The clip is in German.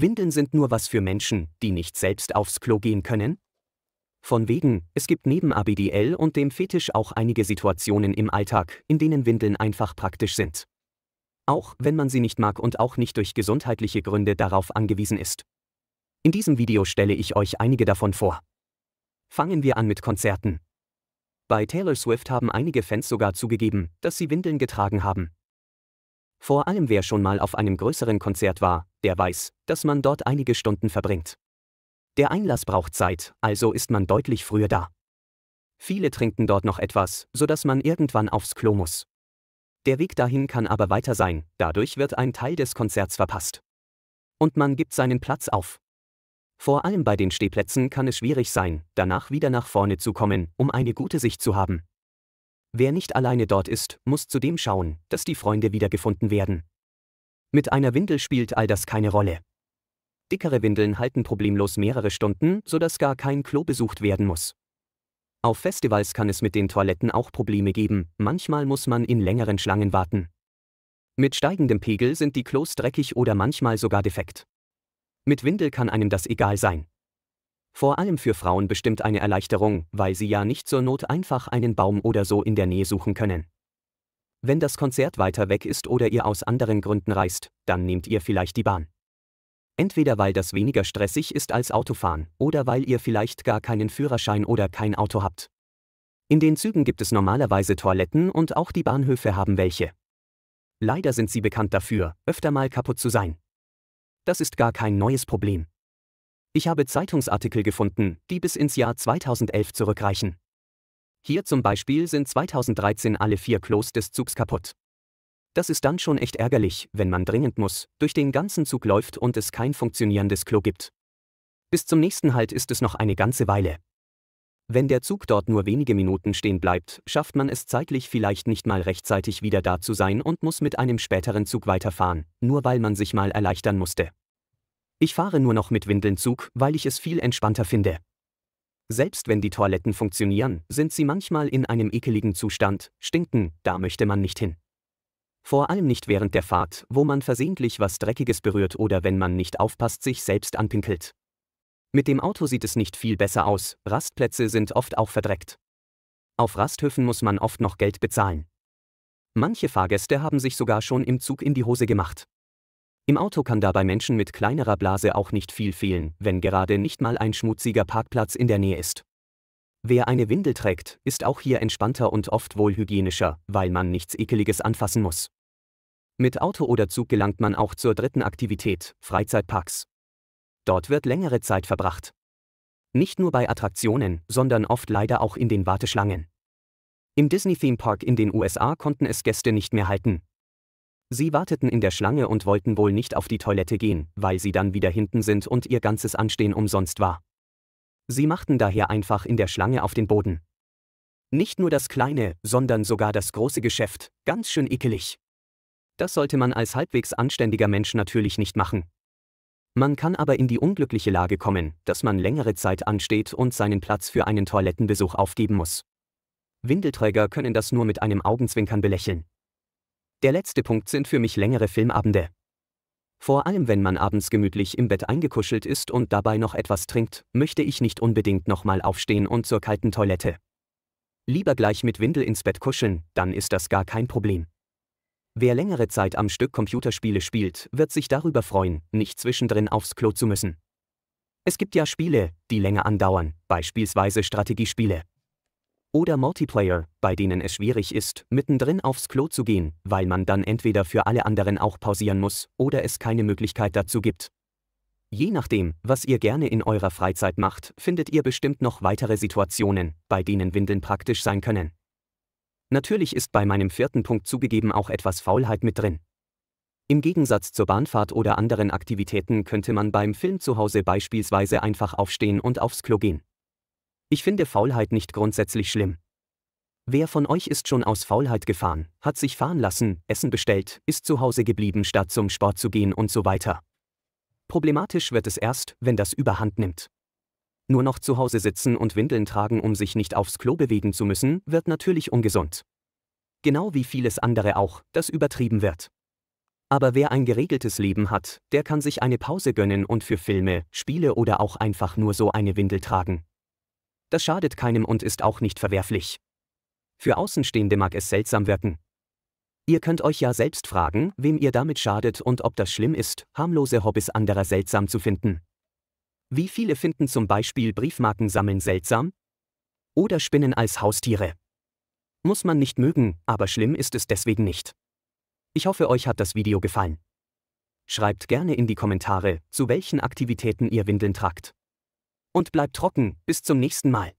Windeln sind nur was für Menschen, die nicht selbst aufs Klo gehen können? Von wegen, es gibt neben ABDL und dem Fetisch auch einige Situationen im Alltag, in denen Windeln einfach praktisch sind. Auch wenn man sie nicht mag und auch nicht durch gesundheitliche Gründe darauf angewiesen ist. In diesem Video stelle ich euch einige davon vor. Fangen wir an mit Konzerten. Bei Taylor Swift haben einige Fans sogar zugegeben, dass sie Windeln getragen haben, vor allem wer schon mal auf einem größeren Konzert war, der weiß, dass man dort einige Stunden verbringt. Der Einlass braucht Zeit, also ist man deutlich früher da. Viele trinken dort noch etwas, sodass man irgendwann aufs Klo muss. Der Weg dahin kann aber weiter sein, dadurch wird ein Teil des Konzerts verpasst. Und man gibt seinen Platz auf. Vor allem bei den Stehplätzen kann es schwierig sein, danach wieder nach vorne zu kommen, um eine gute Sicht zu haben. Wer nicht alleine dort ist, muss zudem schauen, dass die Freunde wiedergefunden werden. Mit einer Windel spielt all das keine Rolle. Dickere Windeln halten problemlos mehrere Stunden, sodass gar kein Klo besucht werden muss. Auf Festivals kann es mit den Toiletten auch Probleme geben, manchmal muss man in längeren Schlangen warten. Mit steigendem Pegel sind die Klos dreckig oder manchmal sogar defekt. Mit Windel kann einem das egal sein vor allem für Frauen bestimmt eine Erleichterung, weil sie ja nicht zur Not einfach einen Baum oder so in der Nähe suchen können. Wenn das Konzert weiter weg ist oder ihr aus anderen Gründen reist, dann nehmt ihr vielleicht die Bahn. Entweder weil das weniger stressig ist als Autofahren, oder weil ihr vielleicht gar keinen Führerschein oder kein Auto habt. In den Zügen gibt es normalerweise Toiletten und auch die Bahnhöfe haben welche. Leider sind sie bekannt dafür, öfter mal kaputt zu sein. Das ist gar kein neues Problem. Ich habe Zeitungsartikel gefunden, die bis ins Jahr 2011 zurückreichen. Hier zum Beispiel sind 2013 alle vier Klos des Zugs kaputt. Das ist dann schon echt ärgerlich, wenn man dringend muss, durch den ganzen Zug läuft und es kein funktionierendes Klo gibt. Bis zum nächsten Halt ist es noch eine ganze Weile. Wenn der Zug dort nur wenige Minuten stehen bleibt, schafft man es zeitlich vielleicht nicht mal rechtzeitig wieder da zu sein und muss mit einem späteren Zug weiterfahren, nur weil man sich mal erleichtern musste. Ich fahre nur noch mit Windelnzug, weil ich es viel entspannter finde. Selbst wenn die Toiletten funktionieren, sind sie manchmal in einem ekeligen Zustand, stinken, da möchte man nicht hin. Vor allem nicht während der Fahrt, wo man versehentlich was Dreckiges berührt oder wenn man nicht aufpasst, sich selbst anpinkelt. Mit dem Auto sieht es nicht viel besser aus, Rastplätze sind oft auch verdreckt. Auf Rasthöfen muss man oft noch Geld bezahlen. Manche Fahrgäste haben sich sogar schon im Zug in die Hose gemacht. Im Auto kann dabei Menschen mit kleinerer Blase auch nicht viel fehlen, wenn gerade nicht mal ein schmutziger Parkplatz in der Nähe ist. Wer eine Windel trägt, ist auch hier entspannter und oft wohl hygienischer, weil man nichts Ekeliges anfassen muss. Mit Auto oder Zug gelangt man auch zur dritten Aktivität, Freizeitparks. Dort wird längere Zeit verbracht. Nicht nur bei Attraktionen, sondern oft leider auch in den Warteschlangen. Im Disney Theme Park in den USA konnten es Gäste nicht mehr halten, Sie warteten in der Schlange und wollten wohl nicht auf die Toilette gehen, weil sie dann wieder hinten sind und ihr ganzes Anstehen umsonst war. Sie machten daher einfach in der Schlange auf den Boden. Nicht nur das kleine, sondern sogar das große Geschäft, ganz schön ekelig. Das sollte man als halbwegs anständiger Mensch natürlich nicht machen. Man kann aber in die unglückliche Lage kommen, dass man längere Zeit ansteht und seinen Platz für einen Toilettenbesuch aufgeben muss. Windelträger können das nur mit einem Augenzwinkern belächeln. Der letzte Punkt sind für mich längere Filmabende. Vor allem wenn man abends gemütlich im Bett eingekuschelt ist und dabei noch etwas trinkt, möchte ich nicht unbedingt nochmal aufstehen und zur kalten Toilette. Lieber gleich mit Windel ins Bett kuscheln, dann ist das gar kein Problem. Wer längere Zeit am Stück Computerspiele spielt, wird sich darüber freuen, nicht zwischendrin aufs Klo zu müssen. Es gibt ja Spiele, die länger andauern, beispielsweise Strategiespiele oder Multiplayer, bei denen es schwierig ist, mittendrin aufs Klo zu gehen, weil man dann entweder für alle anderen auch pausieren muss oder es keine Möglichkeit dazu gibt. Je nachdem, was ihr gerne in eurer Freizeit macht, findet ihr bestimmt noch weitere Situationen, bei denen Windeln praktisch sein können. Natürlich ist bei meinem vierten Punkt zugegeben auch etwas Faulheit mit drin. Im Gegensatz zur Bahnfahrt oder anderen Aktivitäten könnte man beim Film zu Hause beispielsweise einfach aufstehen und aufs Klo gehen. Ich finde Faulheit nicht grundsätzlich schlimm. Wer von euch ist schon aus Faulheit gefahren, hat sich fahren lassen, Essen bestellt, ist zu Hause geblieben, statt zum Sport zu gehen und so weiter? Problematisch wird es erst, wenn das überhand nimmt. Nur noch zu Hause sitzen und Windeln tragen, um sich nicht aufs Klo bewegen zu müssen, wird natürlich ungesund. Genau wie vieles andere auch, das übertrieben wird. Aber wer ein geregeltes Leben hat, der kann sich eine Pause gönnen und für Filme, Spiele oder auch einfach nur so eine Windel tragen, das schadet keinem und ist auch nicht verwerflich. Für Außenstehende mag es seltsam wirken. Ihr könnt euch ja selbst fragen, wem ihr damit schadet und ob das schlimm ist, harmlose Hobbys anderer seltsam zu finden. Wie viele finden zum Beispiel Briefmarken sammeln seltsam? Oder Spinnen als Haustiere? Muss man nicht mögen, aber schlimm ist es deswegen nicht. Ich hoffe, euch hat das Video gefallen. Schreibt gerne in die Kommentare, zu welchen Aktivitäten ihr Windeln tragt und bleib trocken, bis zum nächsten Mal.